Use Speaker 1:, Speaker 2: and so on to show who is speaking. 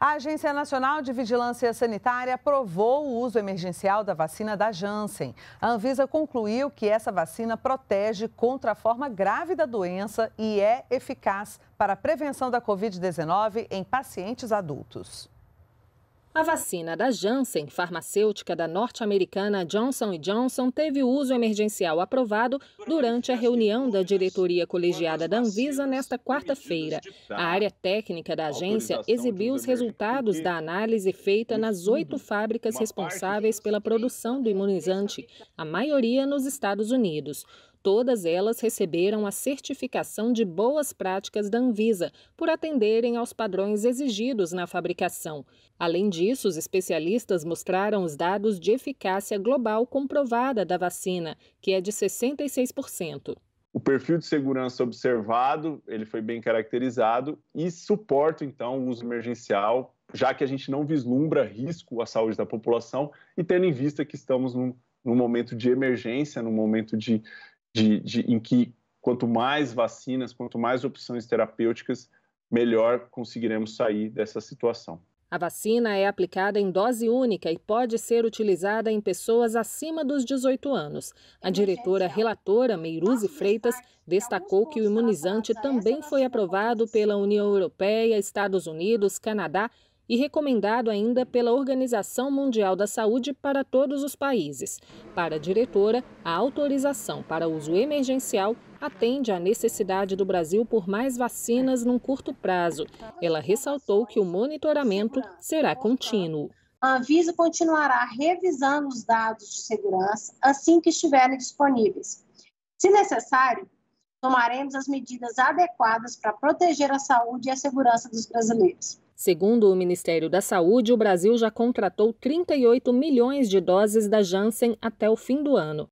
Speaker 1: A Agência Nacional de Vigilância Sanitária aprovou o uso emergencial da vacina da Janssen. A Anvisa concluiu que essa vacina protege contra a forma grave da doença e é eficaz para a prevenção da Covid-19 em pacientes adultos.
Speaker 2: A vacina da Janssen, farmacêutica da norte-americana Johnson Johnson, teve uso emergencial aprovado durante a reunião da diretoria colegiada da Anvisa nesta quarta-feira. A área técnica da agência exibiu os resultados da análise feita nas oito fábricas responsáveis pela produção do imunizante, a maioria nos Estados Unidos. Todas elas receberam a certificação de boas práticas da Anvisa por atenderem aos padrões exigidos na fabricação. Além disso, os especialistas mostraram os dados de eficácia global comprovada da vacina, que é de 66%.
Speaker 3: O perfil de segurança observado, ele foi bem caracterizado e suporta então o uso emergencial, já que a gente não vislumbra risco à saúde da população e tendo em vista que estamos num, momento de emergência, no momento de, de, de, em que quanto mais vacinas, quanto mais opções terapêuticas, melhor conseguiremos sair dessa situação.
Speaker 2: A vacina é aplicada em dose única e pode ser utilizada em pessoas acima dos 18 anos. A diretora é relatora Meiruzi Freitas destacou que o imunizante também foi aprovado pela União Europeia, Estados Unidos, Canadá, e recomendado ainda pela Organização Mundial da Saúde para todos os países. Para a diretora, a autorização para uso emergencial atende à necessidade do Brasil por mais vacinas num curto prazo. Ela ressaltou que o monitoramento será contínuo.
Speaker 4: A Anvisa continuará revisando os dados de segurança assim que estiverem disponíveis. Se necessário, tomaremos as medidas adequadas para proteger a saúde e a segurança dos brasileiros.
Speaker 2: Segundo o Ministério da Saúde, o Brasil já contratou 38 milhões de doses da Janssen até o fim do ano.